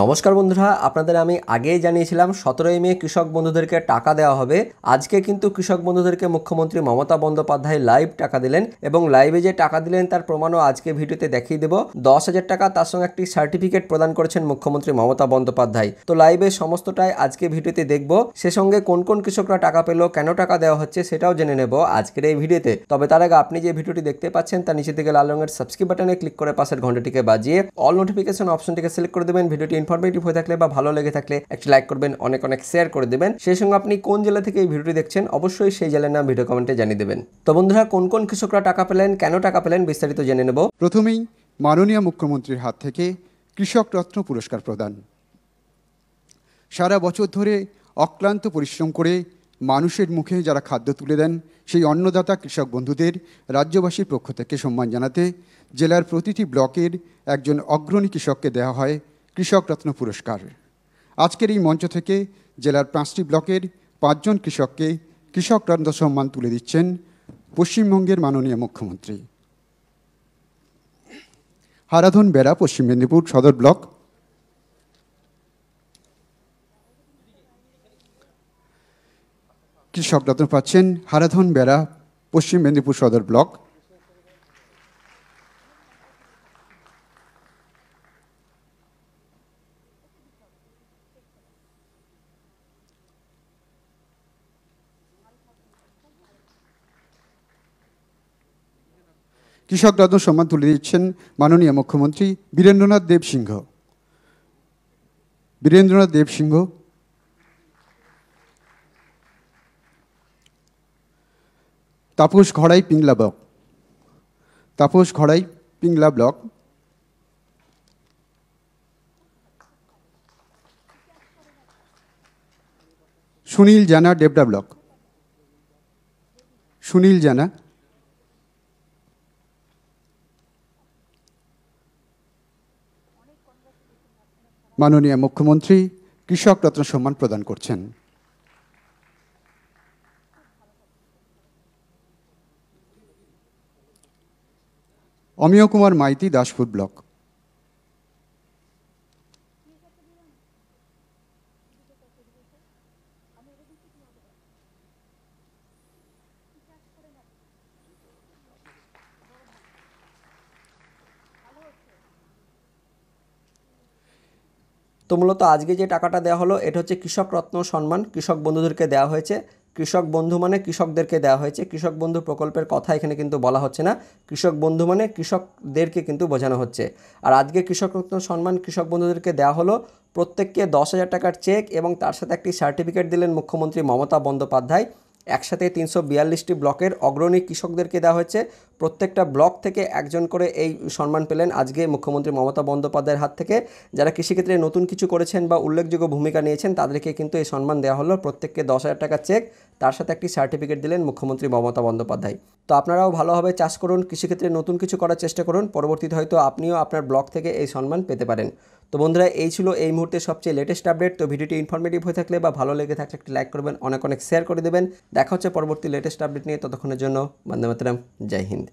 নমস্কার বন্ধুরা আপনাদের আমি আগেই জানিয়েছিলাম সতেরোই মে কৃষক বন্ধুদেরকে টাকা দেওয়া হবে আজকে কিন্তু কৃষক বন্ধুদেরকে মুখ্যমন্ত্রী মমতা বন্দ্যোপাধ্যায় লাইভ টাকা দিলেন এবং লাইভে যে টাকা দিলেন তার প্রমাণও আজকে ভিডিওতে দেখিয়ে দেব দশ হাজার টাকা তার সঙ্গে একটি সার্টিফিকেট প্রদান করেছেন মুখ্যমন্ত্রী মমতা বন্দ্যোপাধ্যায় তো লাইভে সমস্তটাই আজকে ভিডিওতে দেখব সে সঙ্গে কোন কোন কৃষকরা টাকা পেলো কেন টাকা দেওয়া হচ্ছে সেটাও জেনে নেব আজকের এই ভিডিওতে তবে তার আগে আপনি যে ভিডিওটি দেখতে পাচ্ছেন তার নিচে থেকে লাল রঙের সাবস্ক্রাইব বাটনে ক্লিক করে পাশের ঘন্টাটিকে বাজিয়ে অল নোটিফিকেশন অপশনটিকে সিলেক্ট করে দেবেন ভিডিওটি ইনফরমেটিভ হয়ে থাকলে বা ভালো লেগে থাকলে একটি লাইক করবেন অনেক অনেক শেয়ার করে দেবেন সেই সঙ্গে আপনি কোন জেলা থেকে এই ভিডিওটি দেখছেন অবশ্যই সেই জেলার নাম ভিডিও কমেন্টে জানিয়ে দেবেন তো বন্ধুরা কোন কোন কৃষকরা টাকা পেলেন কেন টাকা পেলেন বিস্তারিত জেনে নেব প্রথমেই মাননীয় মুখ্যমন্ত্রীর হাত থেকে কৃষক রত্ন পুরস্কার প্রদান সারা বছর ধরে অক্লান্ত পরিশ্রম করে মানুষের মুখে যারা খাদ্য তুলে দেন সেই অন্নদাতা কৃষক বন্ধুদের রাজ্যবাসীর পক্ষ থেকে সম্মান জানাতে জেলার প্রতিটি ব্লকের একজন অগ্রণী কৃষককে দেওয়া হয় কৃষক রত্ন পুরস্কার আজকের এই মঞ্চ থেকে জেলার পাঁচটি ব্লকের পাঁচজন কৃষককে কৃষক রত্ন সম্মান তুলে দিচ্ছেন পশ্চিমবঙ্গের মাননীয় মুখ্যমন্ত্রী হারাধন বেড়া পশ্চিম মেদিনীপুর সদর ব্লক কৃষক রত্ন পাচ্ছেন হারাধন বেড়া পশ্চিম মেদিনীপুর সদর ব্লক কৃষক রত্ন সম্মান তুলে দিচ্ছেন মাননীয় মুখ্যমন্ত্রী বীরেন্দ্রনাথ দেব সিংহ বীরেন্দ্রনাথ দেব সিংহ তাপস ঘড়াই পিংলা ব্লক তাপস ঘড়াই পিংলা ব্লক সুনীল জানা ডেবডা ব্লক সুনীল জানা মাননীয় মুখ্যমন্ত্রী কৃষক রত্ন সম্মান প্রদান করছেন অমিয় কুমার মাইতি দাসপুর ব্লক তো মূলত আজকে যে টাকাটা দেওয়া হলো এটা হচ্ছে কৃষক রত্ন সম্মান কৃষক বন্ধুদেরকে দেওয়া হয়েছে কৃষক বন্ধু মানে কৃষকদেরকে দেওয়া হয়েছে কৃষক বন্ধু প্রকল্পের কথা এখানে কিন্তু বলা হচ্ছে না কৃষক বন্ধু মানে কৃষকদেরকে কিন্তু বোঝানো হচ্ছে আর আজকে কৃষক রত্ন সম্মান কৃষক বন্ধুদেরকে দেওয়া হলো প্রত্যেককে দশ হাজার টাকার চেক এবং তার সাথে একটি সার্টিফিকেট দিলেন মুখ্যমন্ত্রী মমতা বন্দ্যোপাধ্যায় একসাথে তিনশো বিয়াল্লিশটি ব্লকের অগ্রণী কৃষকদেরকে দেওয়া হয়েছে প্রত্যেকটা ব্লক থেকে একজন করে এই সম্মান পেলেন আজকে মুখ্যমন্ত্রী মমতা বন্দ্যোপাধ্যায়ের হাত থেকে যারা কৃষিক্ষেত্রে নতুন কিছু করেছেন বা উল্লেখযোগ্য ভূমিকা নিয়েছেন তাদেরকে কিন্তু এই সম্মান দেওয়া হলো প্রত্যেককে দশ হাজার টাকা চেক তার সাথে একটি সার্টিফিকেট দিলেন মুখ্যমন্ত্রী মমতা বন্দ্যোপাধ্যায় তো আপনারাও ভালোভাবে চাষ করুন কৃষিক্ষেত্রে নতুন কিছু করার চেষ্টা করুন পরবর্তীতে হয়তো আপনিও আপনার ব্লক থেকে এই সম্মান পেতে পারেন তো বন্ধুরা এই ছিল এই মুহূর্তে সবচেয়ে লেটেস্ট আপডেট তো ভিডিওটি ইনফরমেটিভ হয়ে থাকলে বা ভালো লেগে থাকলে একটি লাইক করবেন অনেক অনেক শেয়ার করে দেবেন দেখা হচ্ছে পরবর্তী লেটেস্ট আপডেট নিয়ে ততক্ষণের জন্য বন্দে মাতরাম জয় হিন্দ